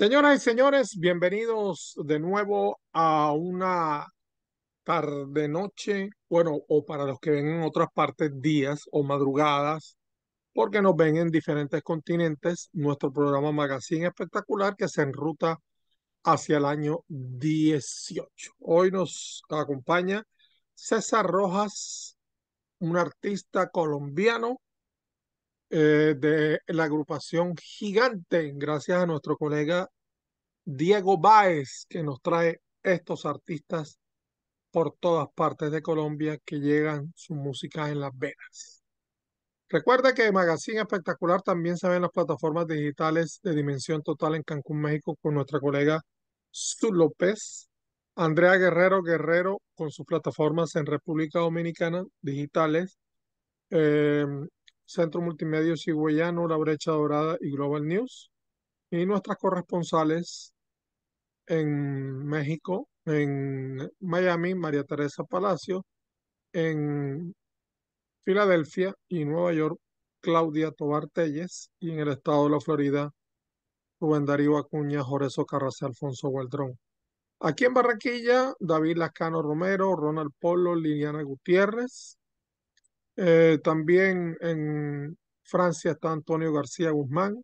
Señoras y señores, bienvenidos de nuevo a una tarde noche, bueno, o para los que ven en otras partes días o madrugadas, porque nos ven en diferentes continentes, nuestro programa Magazine Espectacular que se enruta hacia el año 18. Hoy nos acompaña César Rojas, un artista colombiano eh, de la agrupación Gigante, gracias a nuestro colega Diego Baez, que nos trae estos artistas por todas partes de Colombia que llegan su música en las venas. Recuerda que Magazine Espectacular también se ven las plataformas digitales de Dimensión Total en Cancún, México, con nuestra colega Su López, Andrea Guerrero Guerrero, con sus plataformas en República Dominicana digitales, em, Centro Multimedio Cigüeyano, La Brecha Dorada y Global News. Y nuestras corresponsales en México, en Miami, María Teresa Palacio, en Filadelfia y Nueva York, Claudia Tobar Telles, y en el estado de la Florida, Rubén Darío Acuña, Jorge Socarrace, Alfonso Gualdrón. Aquí en Barranquilla, David Lascano Romero, Ronald Polo, Liliana Gutiérrez, eh, también en Francia está Antonio García Guzmán.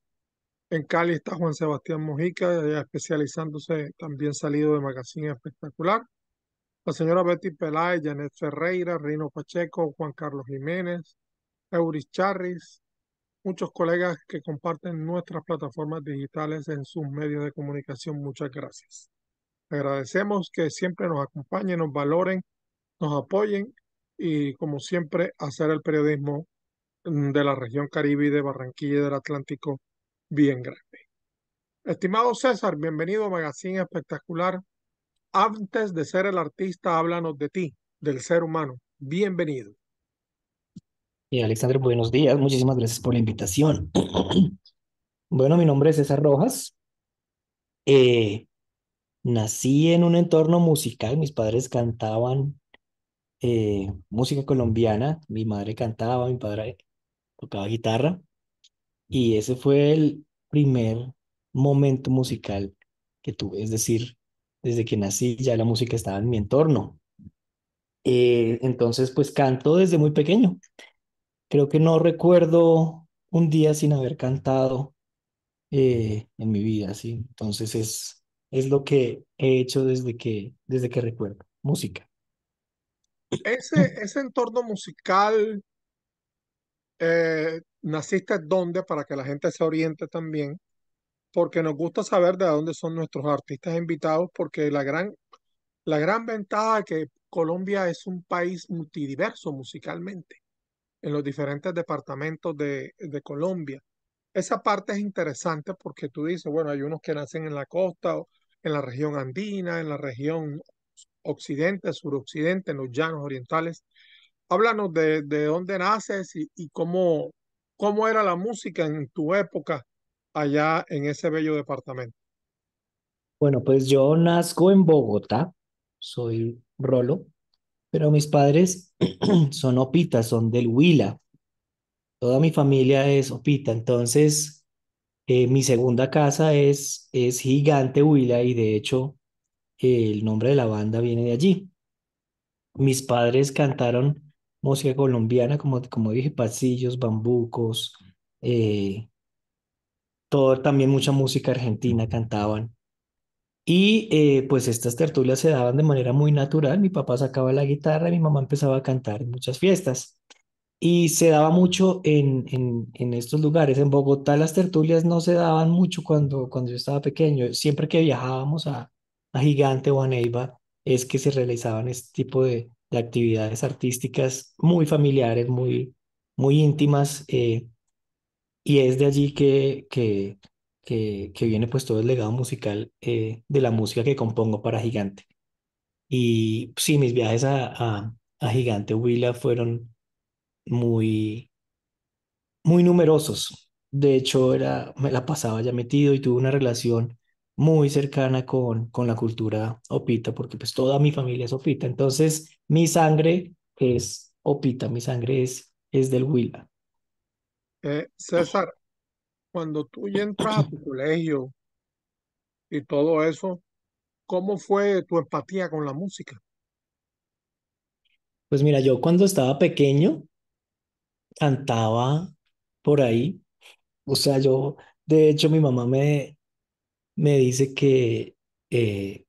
En Cali está Juan Sebastián Mojica, especializándose también salido de Magazine Espectacular. La señora Betty Peláez, Janet Ferreira, Rino Pacheco, Juan Carlos Jiménez, Euris Charris, muchos colegas que comparten nuestras plataformas digitales en sus medios de comunicación. Muchas gracias. Agradecemos que siempre nos acompañen, nos valoren, nos apoyen y como siempre hacer el periodismo mm, de la región Caribe y de Barranquilla y del Atlántico bien grande. Estimado César, bienvenido a Magazine Espectacular. Antes de ser el artista, háblanos de ti, del ser humano. Bienvenido. Y Alexander, buenos días. Muchísimas gracias por la invitación. bueno, mi nombre es César Rojas. Eh, nací en un entorno musical. Mis padres cantaban eh, música colombiana. Mi madre cantaba, mi padre tocaba guitarra. Y ese fue el primer momento musical que tuve. Es decir, desde que nací ya la música estaba en mi entorno. Eh, entonces, pues canto desde muy pequeño. Creo que no recuerdo un día sin haber cantado eh, en mi vida, Entonces es, es lo que he hecho desde que, desde que recuerdo, música. Ese, ese entorno musical, eh, ¿naciste dónde? Para que la gente se oriente también, porque nos gusta saber de dónde son nuestros artistas invitados, porque la gran, la gran ventaja es que Colombia es un país multidiverso musicalmente, en los diferentes departamentos de, de Colombia. Esa parte es interesante porque tú dices, bueno, hay unos que nacen en la costa, en la región andina, en la región occidente, suroccidente, en los llanos orientales. Háblanos de, de dónde naces y, y, cómo, cómo era la música en tu época allá en ese bello departamento. Bueno, pues yo nazco en Bogotá, soy Rolo, pero mis padres son opitas, son del Huila. Toda mi familia es opita, entonces eh, mi segunda casa es, es gigante Huila y de hecho el nombre de la banda viene de allí. Mis padres cantaron música colombiana, como, como dije, pasillos, bambucos, eh, todo, también mucha música argentina cantaban. Y eh, pues estas tertulias se daban de manera muy natural. Mi papá sacaba la guitarra y mi mamá empezaba a cantar en muchas fiestas. Y se daba mucho en, en, estos lugares. En Bogotá las tertulias no se daban mucho cuando, cuando yo estaba pequeño. Siempre que viajábamos a, a Gigante o a Neiva es que se realizaban este tipo de, actividades artísticas muy familiares, muy, muy íntimas, eh, y es de allí que, que, que, viene pues todo el legado musical eh, de la música que compongo para Gigante. Y sí, mis viajes a, a, a Gigante Huila fueron muy, muy numerosos. De hecho, era, me la pasaba ya metido y tuve una relación muy cercana con, con la cultura opita, porque pues toda mi familia es opita. Entonces, mi sangre es opita, mi sangre es, es del Huila. Eh, César, cuando tú ya entras a tu colegio y todo eso, ¿cómo fue tu empatía con la música? Pues mira, yo cuando estaba pequeño cantaba por ahí. O sea, yo, de hecho, mi mamá me, me dice que eh,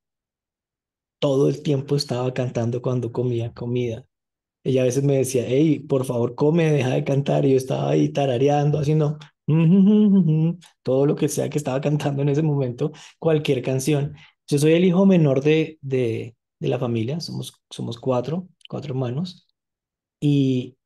todo el tiempo estaba cantando cuando comía comida. Ella a veces me decía, hey, por favor, come, deja de cantar. yo estaba ahí tarareando, haciendo todo lo que sea que estaba cantando en ese momento, cualquier canción. Yo soy el hijo menor de, de, de la familia, somos, somos cuatro, cuatro hermanos. Y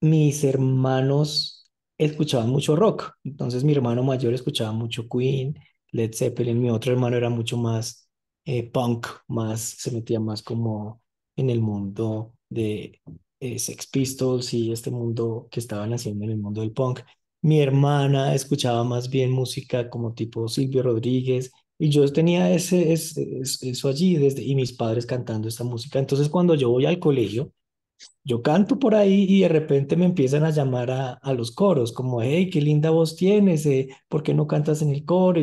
mis hermanos escuchaban mucho rock. Entonces mi hermano mayor escuchaba mucho Queen, Led Zeppelin, mi otro hermano era mucho más eh, punk, más, se metía más como en el mundo de eh, Sex Pistols y este mundo que estaban haciendo en el mundo del punk. Mi hermana escuchaba más bien música como tipo Silvio Rodríguez y yo tenía ese, eso allí desde, y mis padres cantando esta música. Entonces cuando yo voy al colegio, yo canto por ahí y de repente me empiezan a llamar a, los coros, como, hey, qué linda voz tienes, eh, ¿por qué no cantas en el coro?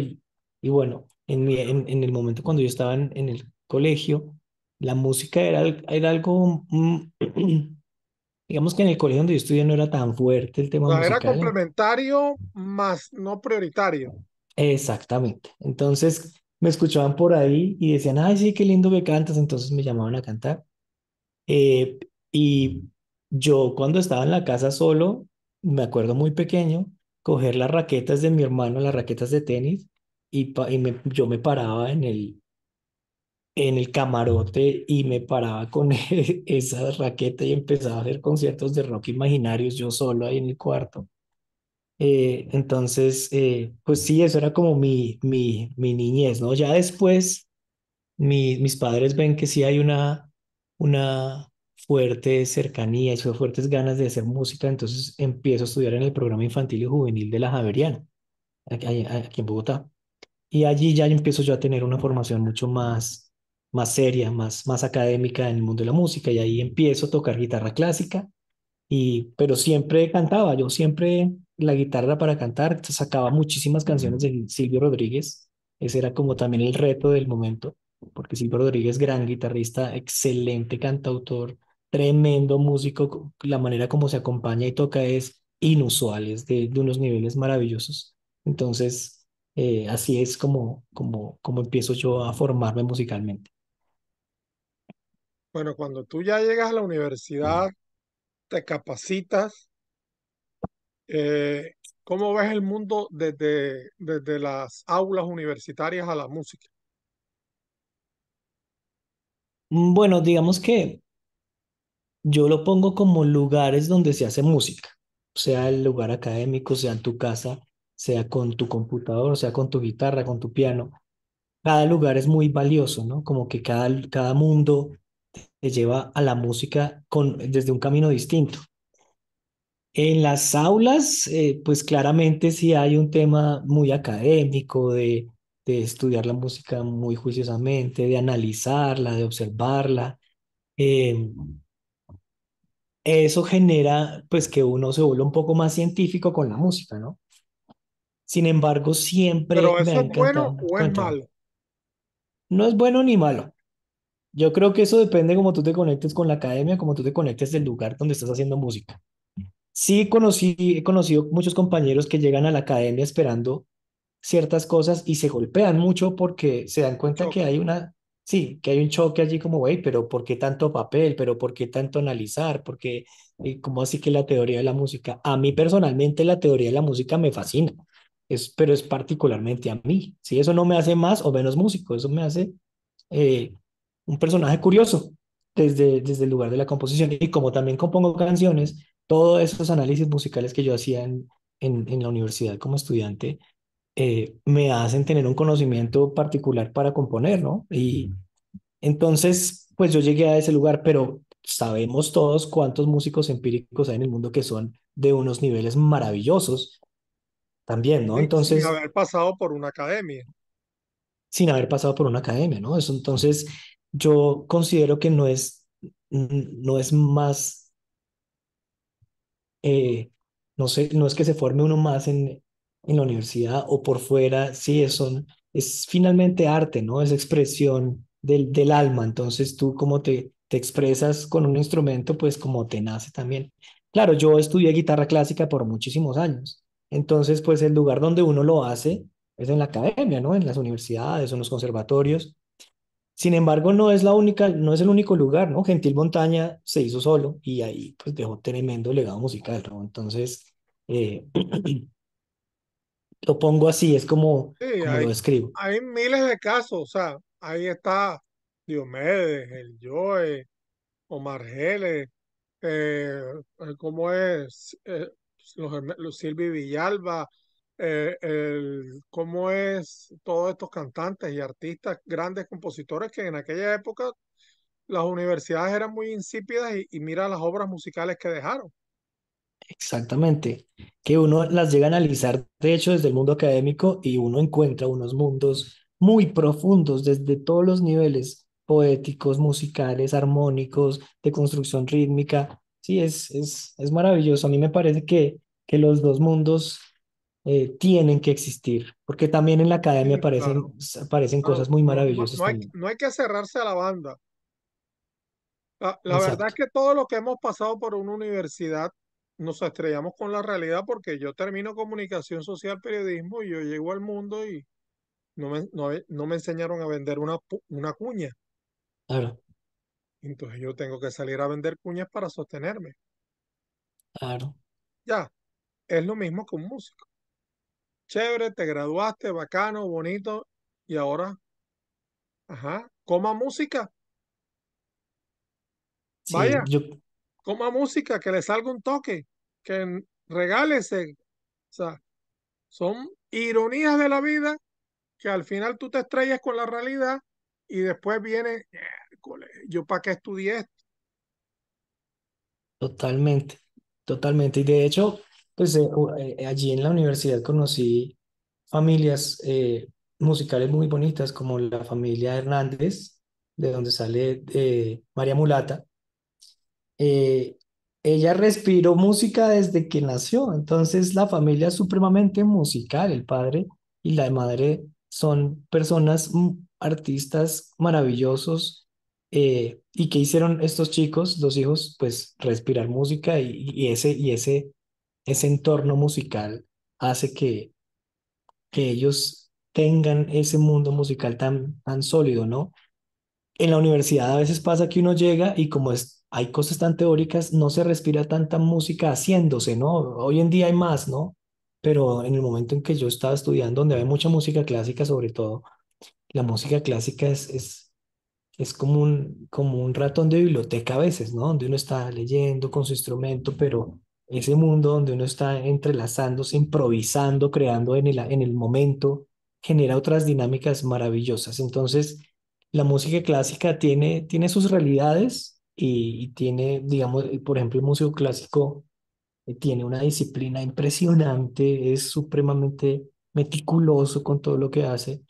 Y bueno, en, mi, en, el momento cuando yo estaba en, el colegio, la música era, era algo, mm, digamos que en el colegio donde yo estudié no era tan fuerte el tema. musical. Era complementario, más no prioritario. Exactamente. Entonces me escuchaban por ahí y decían, ay, sí, qué lindo que cantas. Entonces me llamaban a cantar. Eh, y yo cuando estaba en la casa solo, me acuerdo muy pequeño, coger las raquetas de mi hermano, las raquetas de tenis, y, y yo me paraba en el, en el camarote y me paraba con e, esa raqueta y empezaba a hacer conciertos de rock imaginarios yo solo ahí en el cuarto. Eh, entonces, eh, pues sí, eso era como mi, mi, mi niñez, ¿no? Ya después, mi, mis padres ven que sí hay una, una fuerte cercanía y fuertes ganas de hacer música, entonces empiezo a estudiar en el programa infantil y juvenil de la Javeriana, aquí en Bogotá. Y allí ya empiezo yo a tener una formación mucho más, más seria, más, más académica en el mundo de la música y ahí empiezo a tocar guitarra clásica. Y, pero siempre cantaba, yo siempre la guitarra para cantar, sacaba muchísimas canciones de Silvio Rodríguez, ese era como también el reto del momento, porque Silvio Rodríguez, gran guitarrista, excelente cantautor, tremendo músico, la manera como se acompaña y toca es inusual, es de, de unos niveles maravillosos. Entonces, eh, así es como, como, como empiezo yo a formarme musicalmente. Bueno, cuando tú ya llegas a la universidad, te capacitas, eh, ¿cómo ves el mundo desde, desde las aulas universitarias a la música? Mm, bueno, digamos que yo lo pongo como lugares donde se hace música, sea el lugar académico, sea en tu casa, sea con tu computador, sea con tu guitarra, con tu piano. Cada lugar es muy valioso, ¿no? Como que cada, cada mundo te lleva a la música con, desde un camino distinto. En las aulas, eh, pues claramente sí hay un tema muy académico de, estudiar la música muy juiciosamente, de analizarla, de observarla. Em, eso genera pues que uno se vuelva un poco más científico con la música, ¿no? Sin embargo, siempre Pero bueno o es No es bueno ni malo. Yo creo que eso depende como tú te conectes con la academia, como tú te conectes del lugar donde estás haciendo música. Sí he conocido muchos compañeros que llegan a la academia esperando ciertas cosas y se golpean mucho porque se dan cuenta que hay una, sí, que hay un choque allí como, güey, pero ¿por qué tanto papel? ¿Pero por qué tanto analizar? ¿Por qué, cómo así que la teoría de la música? A mí personalmente la teoría de la música me fascina pero es particularmente a mí. Si Eso no me hace más o menos músico, eso me hace eh, un personaje curioso desde, desde el lugar de la composición. Y como también compongo canciones, todos esos análisis musicales que yo hacía en, en, la universidad como estudiante eh, me hacen tener un conocimiento particular para componer, ¿no? Y entonces, pues yo llegué a ese lugar, pero sabemos todos cuántos músicos empíricos hay en el mundo que son de unos niveles maravillosos también, ¿no? Entonces... Sin haber pasado por una academia. Sin haber pasado por una academia, ¿no? entonces yo considero que no es, no es más, eh, no sé, no es que se forme uno más en, en la universidad o por fuera, sí, es, es finalmente arte, ¿no? Es expresión del, del alma, entonces tú como te, te expresas con un instrumento, pues como te nace también. Claro, yo estudié guitarra clásica por muchísimos años entonces, pues el lugar donde uno lo hace es en la academia, ¿no? En las universidades, en los conservatorios. Sin embargo, no es la única, no es el único lugar, ¿no? Gentil Montaña se hizo solo y ahí pues dejó tremendo legado musical, ¿no? Entonces, eh, lo pongo así, es como, hay, lo escribo Hay miles de casos, o sea, ahí está Diomedes, el Joe, Omar Gele, eh, ¿cómo es? Eh, pues, los, Villalba, eh, cómo es todos estos cantantes y artistas, grandes compositores que en aquella época las universidades eran muy insípidas y mira las obras musicales que dejaron. Exactamente, que uno las llega a analizar, de hecho, desde el mundo académico y uno encuentra unos mundos muy profundos desde todos los niveles poéticos, musicales, armónicos, de construcción rítmica, Sí, es, es, es maravilloso. A mí me parece que, que los dos mundos eh, tienen que existir, porque también en la academia aparecen, aparecen cosas muy maravillosas. No, hay, que cerrarse a la banda. La, verdad es que todo lo que hemos pasado por una universidad nos estrellamos con la realidad porque yo termino comunicación social, periodismo y yo llego al mundo y no me, no, me enseñaron a vender una, una cuña. Claro. Entonces yo tengo que salir a vender cuñas para sostenerme. Claro. Ya, es lo mismo con un músico. Chévere, te graduaste, bacano, bonito, y ahora, ajá, coma música. Vaya, coma música, que le salga un toque, que regálese. O sea, son ironías de la vida que al final tú te estrellas con la realidad y después viene, ¿Yo para qué estudié esto? Totalmente, totalmente. Y de hecho, pues eh, eh, eh, allí en la universidad conocí familias musicales muy bonitas, como la familia Hernández, de donde sale María Mulata. ella respiró música desde que nació, entonces la familia es supremamente musical, el padre y la madre son personas mm, artistas maravillosos eh, ¿Y qué hicieron estos chicos, los hijos? Pues respirar música y, ese, y ese, ese entorno musical hace que, que ellos tengan ese mundo musical tan, tan sólido, ¿no? En la universidad a veces pasa que uno llega y como es, hay cosas tan teóricas, no se respira tanta música haciéndose, ¿no? Hoy en día hay más, ¿no? Pero en el momento en que yo estaba estudiando, donde había mucha música clásica sobre todo, la música clásica es es como un, como un ratón de biblioteca a veces, ¿no? Donde uno está leyendo con su instrumento, pero ese mundo donde uno está entrelazándose, improvisando, creando en el, en el momento, genera otras dinámicas maravillosas. Entonces, la música clásica tiene, tiene sus realidades y, tiene, digamos, por ejemplo, el músico clásico eh, tiene una disciplina impresionante, es supremamente meticuloso con todo lo que hace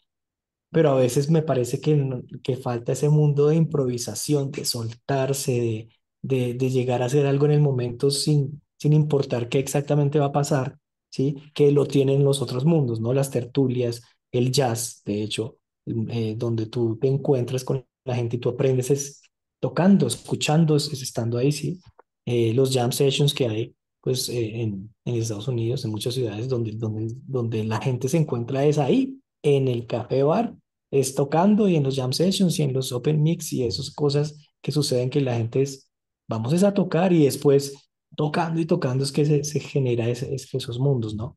pero a veces me parece que, que falta ese mundo de improvisación, de soltarse, de, de, llegar a hacer algo en el momento sin, sin importar qué exactamente va a pasar, ¿sí? Que lo tienen los otros mundos, ¿no? Las tertulias, el jazz, de hecho, mm, eh, donde tú te encuentras con la gente y tú aprendes es tocando, escuchando, es estando ahí, ¿sí? Eh, los jam sessions que hay, pues, eh, en, en, Estados Unidos, en muchas ciudades, donde, donde, donde la gente se encuentra es ahí, en el café bar, es tocando y en los jam sessions y en los open mix y esas cosas que suceden que la gente es, vamos a tocar y después tocando y tocando es que se, se genera esos mundos, ¿no?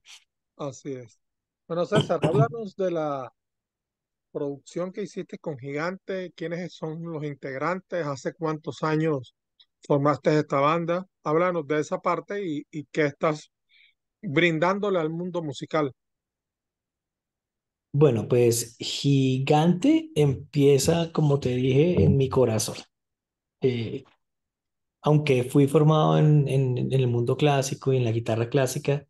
Así es. Bueno, César, háblanos de la producción que hiciste con Gigante, quiénes son los integrantes, hace cuántos años formaste esta banda, háblanos de esa parte y, y qué estás brindándole al mundo musical. Bueno, pues Gigante empieza, como te dije, en mi corazón. Eh, aunque fui formado en, el mundo clásico y en la guitarra clásica,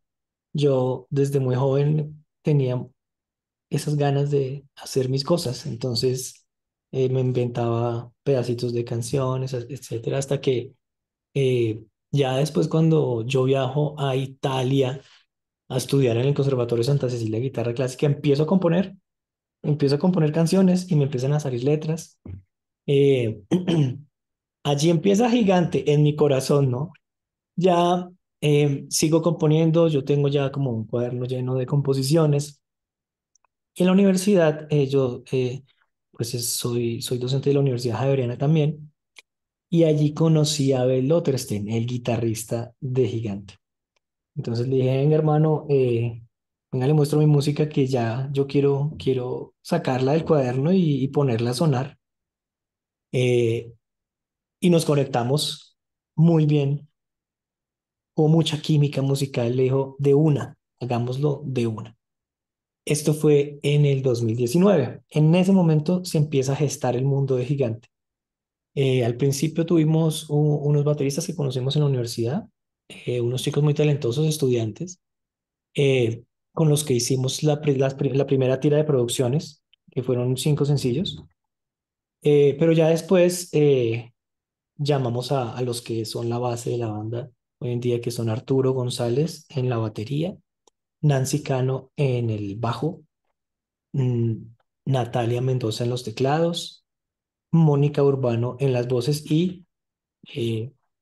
yo desde muy joven tenía esas ganas de hacer mis cosas. Entonces eh, me inventaba pedacitos de canciones, etcétera, hasta que eh, ya después cuando yo viajo a Italia, a estudiar en el Conservatorio Santa Cecilia guitarra clásica, empiezo a componer, empiezo a componer canciones y me empiezan a salir letras. Eh, allí empieza gigante en mi corazón, ¿no? Ya em, sigo componiendo, yo tengo ya como un cuaderno lleno de composiciones. En la universidad, eh, yo eh, pues soy, soy docente de la Universidad Javeriana también, y allí conocí a Abel Lotterstein, el guitarrista de Gigante. Entonces le dije, hermano, eh, venga, le muestro mi música que ya yo quiero, quiero sacarla del cuaderno y, ponerla a sonar. Eh, y nos conectamos muy bien, hubo mucha química musical, le dijo, de una, hagámoslo de una. Esto fue en el 2019. En ese momento se empieza a gestar el mundo de gigante. Eh, al principio tuvimos unos bateristas que conocimos en la universidad, eh, unos chicos muy talentosos estudiantes, eh, con los que hicimos la, la, primera tira de producciones, que fueron cinco sencillos. Eh, pero ya después llamamos a, los que son la base de la banda hoy en día, que son Arturo González en la batería, Nancy Cano en el bajo, mm, Natalia Mendoza en los teclados, Mónica Urbano en las voces y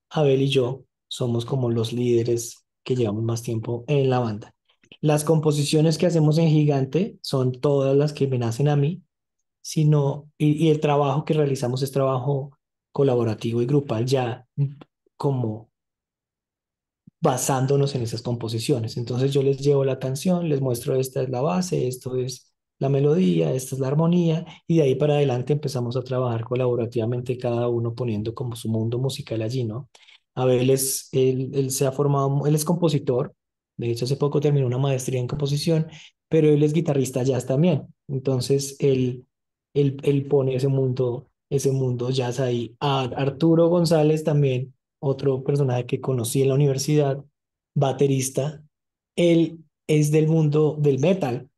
Abel y yo somos como los líderes que llevamos más tiempo en la banda. Las composiciones que hacemos en Gigante son todas las que me nacen a mí, sino, y, y el trabajo que realizamos es trabajo colaborativo y grupal, ya como basándonos en esas composiciones. Entonces yo les llevo la canción, les muestro esta es la base, esto es la melodía, esta es la armonía, y de ahí para adelante empezamos a trabajar colaborativamente, cada uno poniendo como su mundo musical allí, ¿no? Abel es, él, se ha formado, él es compositor, de hecho hace poco terminó una maestría en composición, pero él es guitarrista jazz también. Entonces él, él, él pone ese mundo, ese mundo jazz ahí. Arturo González también, otro personaje que conocí en la universidad, baterista, él es del mundo del metal.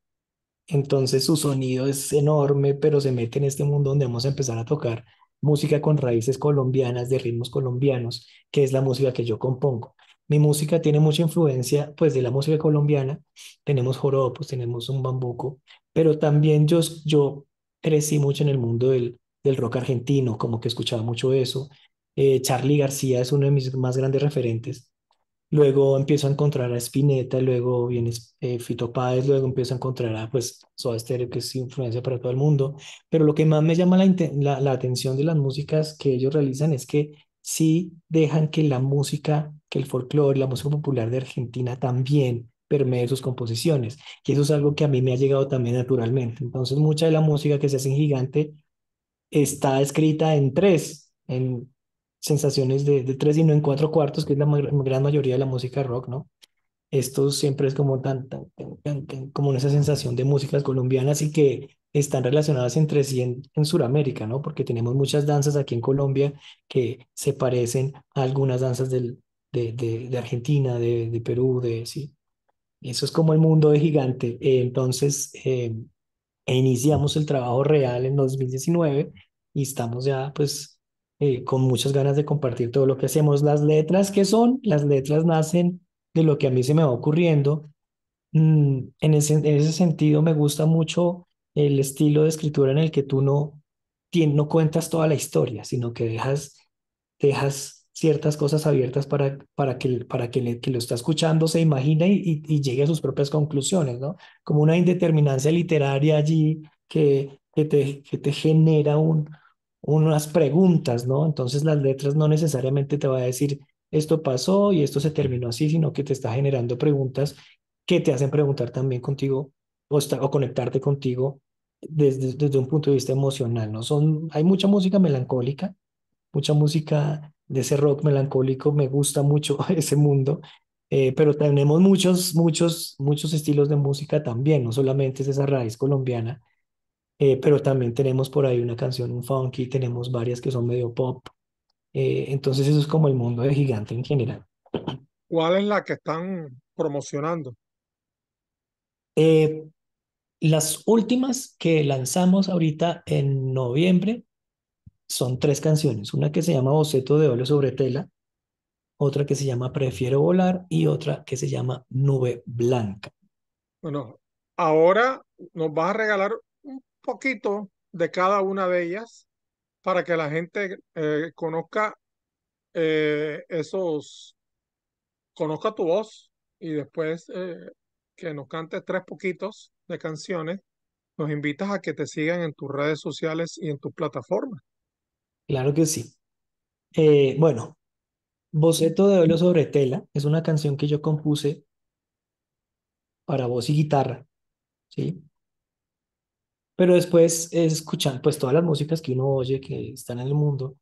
Entonces su sonido es enorme, pero se mete en este mundo donde vamos a empezar a tocar música con raíces colombianas, de ritmos colombianos, que es la música que yo compongo. Mi música tiene mucha influencia pues de la música colombiana, tenemos joropos, tenemos un bambuco, pero también yo, yo crecí mucho en el mundo del, del rock argentino, como que escuchaba mucho eso. Eh, Charlie García es uno de mis más grandes referentes Luego empiezo a encontrar a Spinetta, luego viene eh, Fito Páez, luego empiezo a encontrar a pues, Soda Stereo, que es influencia para todo el mundo. Pero lo que más me llama la, la, atención de las músicas que ellos realizan es que sí dejan que la música, que el folclore, la música popular de Argentina también permee sus composiciones. Y eso es algo que a mí me ha llegado también naturalmente. Entonces, mucha de la música que se hace en Gigante está escrita en tres, en sensaciones de, de tres y no en cuatro cuartos, que es la gran mayoría de la música rock, ¿no? Esto siempre es como tan, tan, como esa sensación de músicas colombianas y que están relacionadas entre sí en, Sudamérica, ¿no? Porque tenemos muchas danzas aquí en Colombia que se parecen a algunas danzas del, de, Argentina, de, de, Perú, de, sí. Eso es como el mundo de gigante. Eh, entonces, eh, iniciamos el trabajo real en 2019 y estamos ya, pues, eh, con muchas ganas de compartir todo lo que hacemos. Las letras, que son? Las letras nacen de lo que a mí se me va ocurriendo. Mm, en, ese, en ese sentido, me gusta mucho el estilo de escritura en el que tú no, no cuentas toda la historia, sino que dejas, dejas ciertas cosas abiertas para, para, que, para que, lo está escuchando se imagina y, llegue a sus propias conclusiones, ¿no? Como una indeterminancia literaria allí que, que, te, que te genera un, unas preguntas, ¿no? Entonces las letras no necesariamente te va a decir esto pasó y esto se terminó así, sino que te está generando preguntas que te hacen preguntar también contigo o, o conectarte contigo desde, un punto de vista emocional, ¿no? Son, hay mucha música melancólica, mucha música de ese rock melancólico, me gusta mucho ese mundo, eh, pero tenemos muchos, muchos, muchos estilos de música también, no solamente es esa raíz colombiana, eh, pero también tenemos por ahí una canción, un funky, tenemos varias que son medio pop. Eh, entonces eso es como el mundo de gigante en general. ¿Cuál es la que están promocionando? Eh, las últimas que lanzamos ahorita en noviembre son tres canciones, una que se llama Boceto de óleo sobre tela, otra que se llama Prefiero volar y otra que se llama Nube Blanca. Bueno, ahora nos vas a regalar poquito de cada una de ellas para que la gente eh, conozca eh, esos, conozca tu voz y después eh, que nos cantes tres poquitos de canciones, nos invitas a que te sigan en tus redes sociales y en tus plataformas. Claro que sí. bueno, Boceto de velo sobre Tela es una canción que yo compuse para voz y guitarra, ¿sí? Pero después eh, escuchar pues todas las músicas que uno oye que están en el mundo.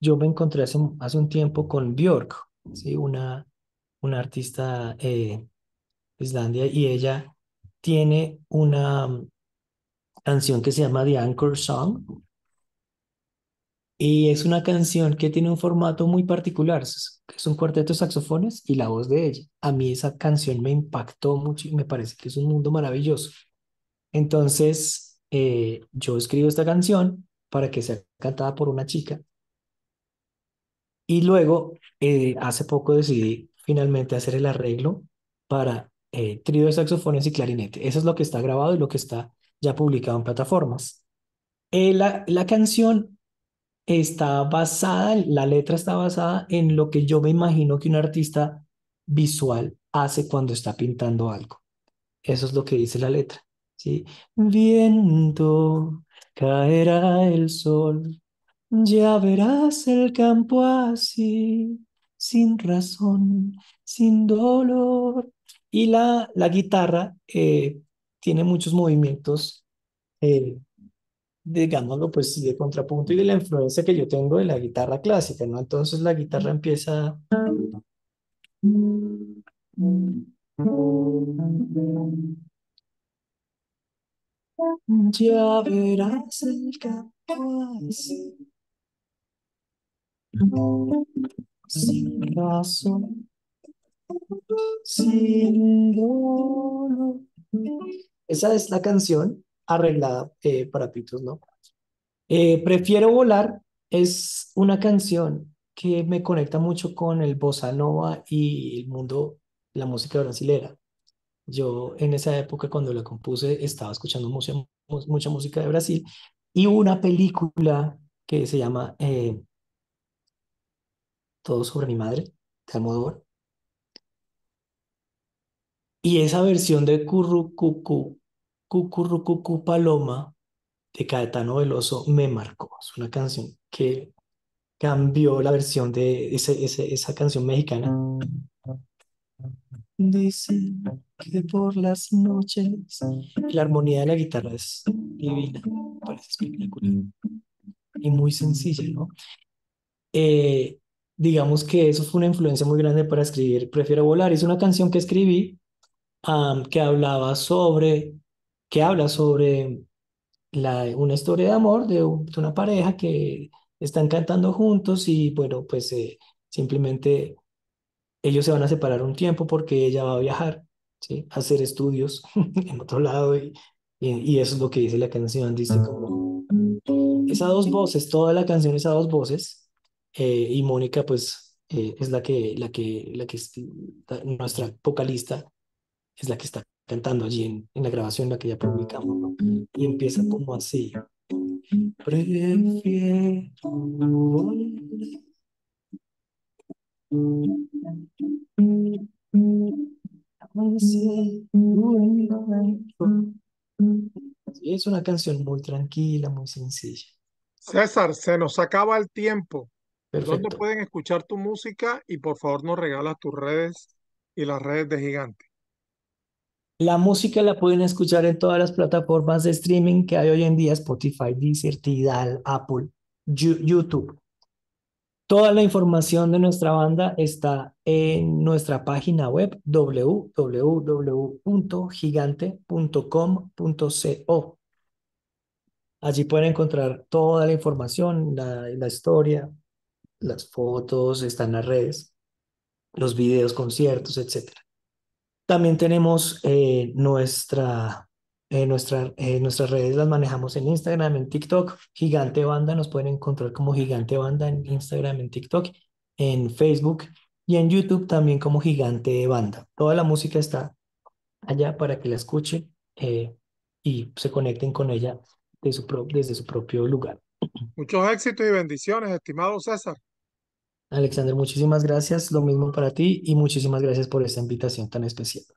Yo me encontré hace, un tiempo con Björk, ¿sí? una, una artista eh, Islandia, y ella tiene una mm, canción que se llama The Anchor Song. Y es una canción que tiene un formato muy particular, es un cuarteto de saxofones y la voz de ella. A mí esa canción me impactó mucho y me parece que es un mundo maravilloso. Entonces, eh, yo escribo esta canción para que sea cantada por una chica. Y luego, eh, hace poco decidí finalmente hacer el arreglo para eh, trío de saxofones y clarinete. Eso es lo que está grabado y lo que está ya publicado en plataformas. la, la canción está basada, la letra está basada en lo que yo me imagino que un artista visual hace cuando está pintando algo. Eso es lo que dice la letra. ¿sí? Viento, caerá el sol, ya verás el campo así, sin razón, sin dolor. Y la, la guitarra eh, tiene muchos movimientos, eh, digámoslo, pues de contrapunto y de la influencia que yo tengo de la guitarra clásica, ¿no? Entonces la guitarra empieza... Ya verás el capaz Sin razón, sin dolor. Esa es la canción arreglada eh, para Pitos, ¿no? Eh, Prefiero volar es una canción que me conecta mucho con el bossa nova y el mundo, la música brasilera. Yo en esa época cuando la compuse estaba escuchando mucha, música de Brasil y una película que se llama eh, Todo sobre mi madre, de Almodóvar. Y esa versión de Currucucu, Cucurrucucu Paloma de Caetano Veloso me marcó. Es una canción que cambió la versión de ese, esa canción mexicana por las noches. La armonía de la guitarra es divina, parece espectacular mm. y muy sencilla, ¿no? Eh, digamos que eso fue una influencia muy grande para escribir Prefiero Volar. Es una canción que escribí que hablaba sobre, que habla sobre la, una historia de amor de, una pareja que están cantando juntos y bueno, pues eh, simplemente ellos se van a separar un tiempo porque ella va a viajar hacer estudios en otro lado y, y, eso es lo que dice la canción, dice como esas dos voces, toda la canción es a dos voces eh, y Mónica pues eh, es la que, la que, la que nuestra vocalista es la que está cantando allí en, la grabación la que ya publicamos y empieza como así. Prefiero es una canción muy tranquila, muy sencilla. César, se nos acaba el tiempo. Perfecto. ¿Dónde pueden escuchar tu música? Y por favor nos regalas tus redes y las redes de Gigante. La música la pueden escuchar en todas las plataformas de streaming que hay hoy en día, Spotify, Deezer, Tidal, Apple, YouTube. Toda la información de nuestra banda está en nuestra página web www.gigante.com.co. Allí pueden encontrar toda la información, la, historia, las fotos, están las redes, los videos, conciertos, etc. También tenemos eh, nuestra eh, eh, nuestras redes las manejamos en Instagram, en TikTok, Gigante Banda, nos pueden encontrar como Gigante Banda en Instagram, en TikTok, en Facebook y en YouTube también como Gigante Banda. Toda la música está allá para que la escuchen eh, y se conecten con ella desde su propio lugar. Muchos éxitos y bendiciones, estimado César. Alexander, muchísimas gracias, lo mismo para ti y muchísimas gracias por esta invitación tan especial.